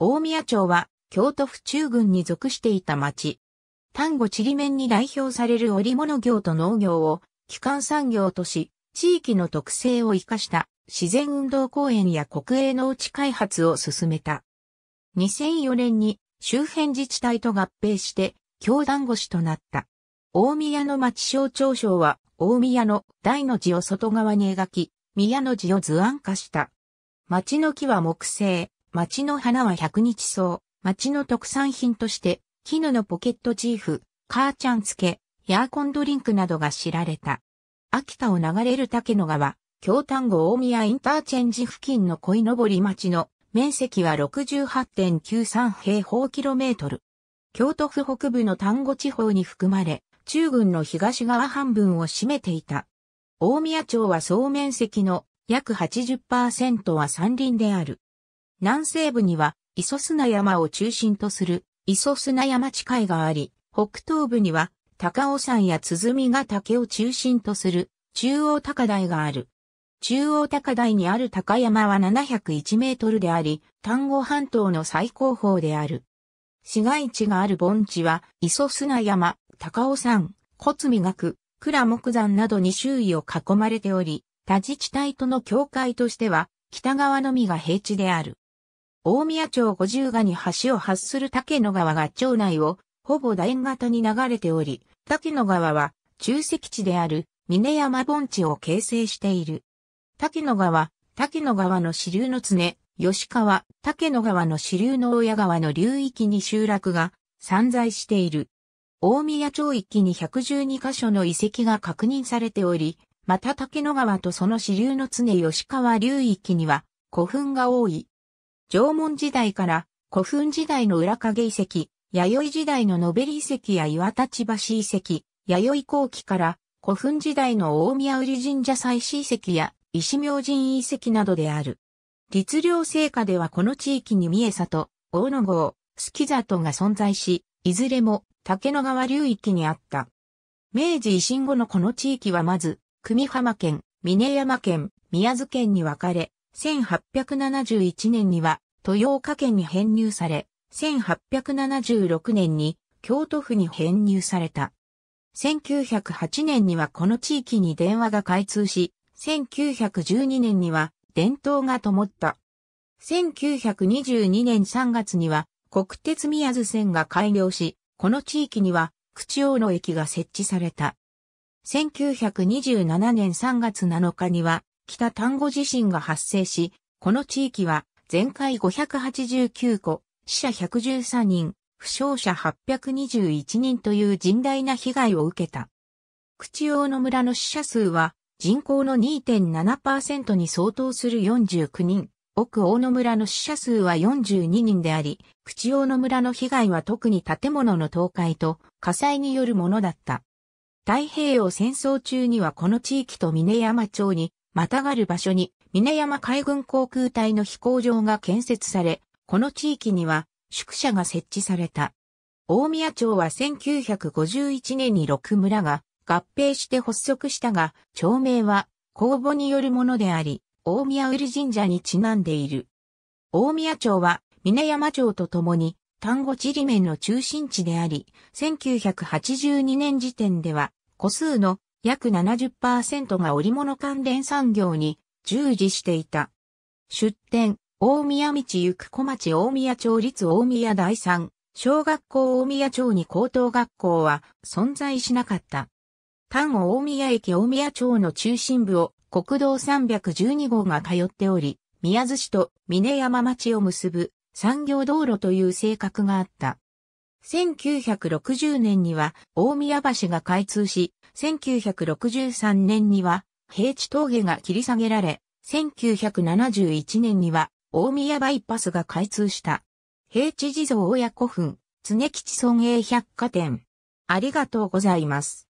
大宮町は京都府中郡に属していた町。丹後ちりめんに代表される織物業と農業を、基幹産業とし、地域の特性を生かした自然運動公園や国営農地開発を進めた。2004年に周辺自治体と合併して、京丹後市となった。大宮の町省庁省は、大宮の大の字を外側に描き、宮の字を図案化した。町の木は木製、町の花は百日草、町の特産品として、絹のポケットチーフ、母ちゃん漬け、ヤーコンドリンクなどが知られた。秋田を流れる竹野川、京丹後大宮インターチェンジ付近の鯉のぼり町の面積は68.93平方キロメートル。京都府北部の丹後地方に含まれ、中軍の東側半分を占めていた。大宮町は総面積の約80%は山林である。南西部には、磯砂山を中心とする、磯砂山地海があり、北東部には、高尾山や鼓ヶ岳を中心とする、中央高台がある。中央高台にある高山は701メートルであり、丹後半島の最高峰である。市街地がある盆地は、磯砂山、高尾山、小磨く、倉木山などに周囲を囲まれており、他自治体との境界としては、北側のみが平地である。大宮町五十賀に橋を発する竹野川が町内をほぼ楕円型に流れており、竹野川は中石地である峰山盆地を形成している。竹野川、竹野川の支流の常、吉川、竹野川の支流の親川の流域に集落が散在している。大宮町域に112カ所の遺跡が確認されており、また竹野川とその支流の常吉川流域には古墳が多い。縄文時代から古墳時代の裏影遺跡、弥生時代のノベリ遺跡や岩立橋遺跡、弥生後期から古墳時代の大宮売神社祭祀遺跡や石明神遺跡などである。律令聖下ではこの地域に三重里、大野郷、月里が存在し、いずれも竹野川流域にあった。明治維新後のこの地域はまず、久美浜県、峰山県、宮津県に分かれ、1871年には豊岡県に編入され、1876年に京都府に編入された。1908年にはこの地域に電話が開通し、1912年には電灯が灯った。1922年3月には国鉄宮津線が開業し、この地域には口尾の駅が設置された。1927年3月7日には北丹後地震が発生し、この地域は全壊589戸、死者113人、負傷者821人という甚大な被害を受けた。口大野村の死者数は人口の2.7%に相当する49人。奥大野村の死者数は42人であり、口大野村の被害は特に建物の倒壊と火災によるものだった。太平洋戦争中にはこの地域と峰山町にまたがる場所に、峰山海軍航空隊の飛行場が建設され、この地域には宿舎が設置された。大宮町は1951年に6村が合併して発足したが、町名は公募によるものであり、大宮売神社にちなんでいる。大宮町は峰山町とともに丹後地理面の中心地であり、1982年時点では個数の約70%が織物関連産業に従事していた。出店、大宮道行く小町大宮町立大宮第三、小学校大宮町に高等学校は存在しなかった。丹後大宮駅大宮町の中心部を国道312号が通っており、宮津市と峰山町を結ぶ産業道路という性格があった。1960年には大宮橋が開通し、1963年には平地峠が切り下げられ、1971年には大宮バイパスが開通した。平地地蔵親古墳、常吉村営百貨店。ありがとうございます。